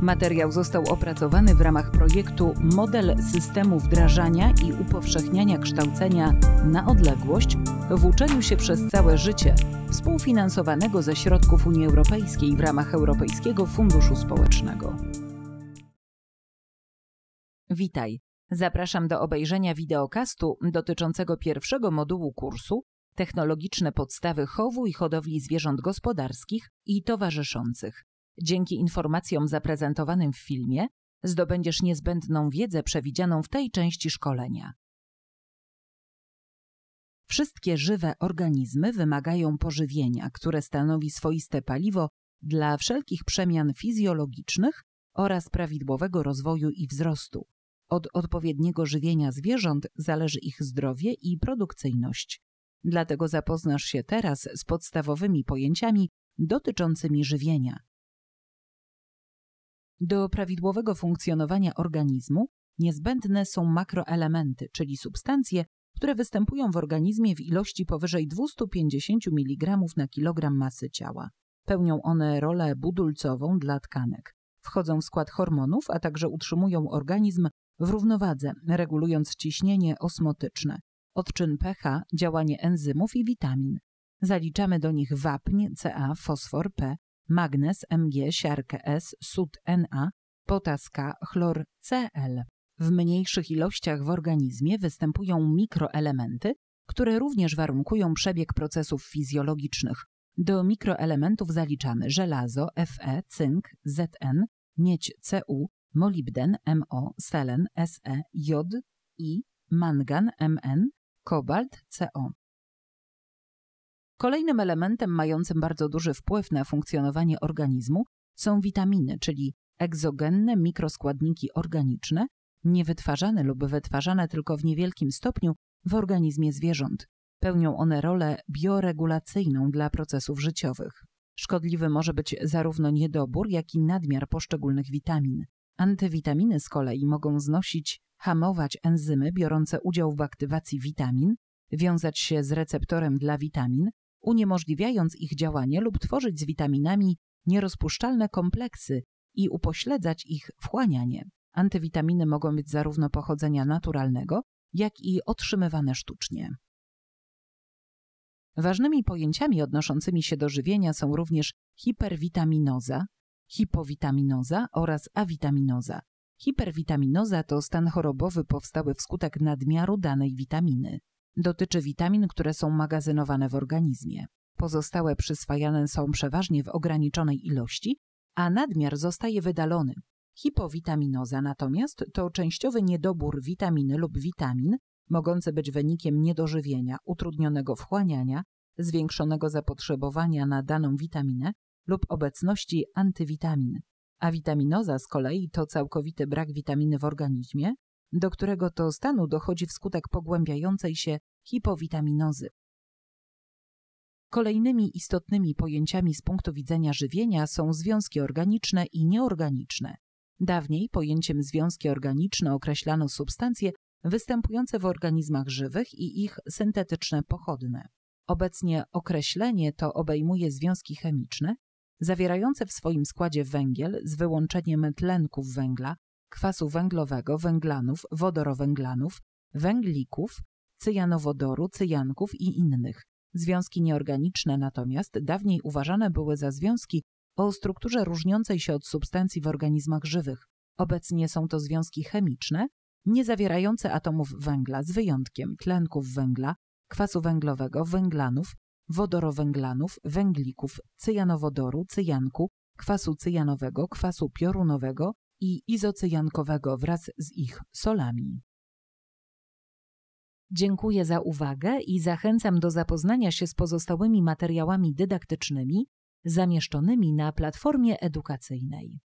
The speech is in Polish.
Materiał został opracowany w ramach projektu Model systemu wdrażania i upowszechniania kształcenia na odległość w uczeniu się przez całe życie, współfinansowanego ze środków Unii Europejskiej w ramach Europejskiego Funduszu Społecznego. Witaj. Zapraszam do obejrzenia wideokastu dotyczącego pierwszego modułu kursu Technologiczne podstawy chowu i hodowli zwierząt gospodarskich i towarzyszących. Dzięki informacjom zaprezentowanym w filmie zdobędziesz niezbędną wiedzę przewidzianą w tej części szkolenia. Wszystkie żywe organizmy wymagają pożywienia, które stanowi swoiste paliwo dla wszelkich przemian fizjologicznych oraz prawidłowego rozwoju i wzrostu. Od odpowiedniego żywienia zwierząt zależy ich zdrowie i produkcyjność. Dlatego zapoznasz się teraz z podstawowymi pojęciami dotyczącymi żywienia. Do prawidłowego funkcjonowania organizmu niezbędne są makroelementy, czyli substancje, które występują w organizmie w ilości powyżej 250 mg na kilogram masy ciała. Pełnią one rolę budulcową dla tkanek. Wchodzą w skład hormonów, a także utrzymują organizm w równowadze, regulując ciśnienie osmotyczne, odczyn pH, działanie enzymów i witamin. Zaliczamy do nich wapń, Ca, fosfor, P, magnez Mg, siarkę S, sód Na, potas K, chlor Cl. W mniejszych ilościach w organizmie występują mikroelementy, które również warunkują przebieg procesów fizjologicznych. Do mikroelementów zaliczamy żelazo, Fe, cynk, Zn, miedź Cu, molibden MO, selen SE, jod I, mangan MN, kobalt CO. Kolejnym elementem mającym bardzo duży wpływ na funkcjonowanie organizmu są witaminy, czyli egzogenne mikroskładniki organiczne, niewytwarzane lub wytwarzane tylko w niewielkim stopniu w organizmie zwierząt. Pełnią one rolę bioregulacyjną dla procesów życiowych. Szkodliwy może być zarówno niedobór, jak i nadmiar poszczególnych witamin. Antywitaminy z kolei mogą znosić, hamować enzymy biorące udział w aktywacji witamin, wiązać się z receptorem dla witamin, uniemożliwiając ich działanie lub tworzyć z witaminami nierozpuszczalne kompleksy i upośledzać ich wchłanianie. Antywitaminy mogą być zarówno pochodzenia naturalnego, jak i otrzymywane sztucznie. Ważnymi pojęciami odnoszącymi się do żywienia są również hiperwitaminoza, hipowitaminoza oraz awitaminoza. Hiperwitaminoza to stan chorobowy powstały wskutek nadmiaru danej witaminy. Dotyczy witamin, które są magazynowane w organizmie. Pozostałe przyswajane są przeważnie w ograniczonej ilości, a nadmiar zostaje wydalony. Hipowitaminoza natomiast to częściowy niedobór witaminy lub witamin, mogący być wynikiem niedożywienia, utrudnionego wchłaniania, zwiększonego zapotrzebowania na daną witaminę lub obecności antywitamin. A witaminoza z kolei to całkowity brak witaminy w organizmie, do którego to stanu dochodzi wskutek pogłębiającej się hipowitaminozy. Kolejnymi istotnymi pojęciami z punktu widzenia żywienia są związki organiczne i nieorganiczne. Dawniej pojęciem związki organiczne określano substancje występujące w organizmach żywych i ich syntetyczne pochodne. Obecnie określenie to obejmuje związki chemiczne zawierające w swoim składzie węgiel z wyłączeniem tlenków węgla, kwasu węglowego, węglanów, wodorowęglanów, węglików, cyjanowodoru, cyjanków i innych. Związki nieorganiczne natomiast dawniej uważane były za związki o strukturze różniącej się od substancji w organizmach żywych. Obecnie są to związki chemiczne, nie zawierające atomów węgla z wyjątkiem tlenków węgla, kwasu węglowego, węglanów, wodorowęglanów, węglików, cyjanowodoru, cyjanku, kwasu cyjanowego, kwasu piorunowego, i izocyjankowego wraz z ich solami. Dziękuję za uwagę i zachęcam do zapoznania się z pozostałymi materiałami dydaktycznymi zamieszczonymi na platformie edukacyjnej.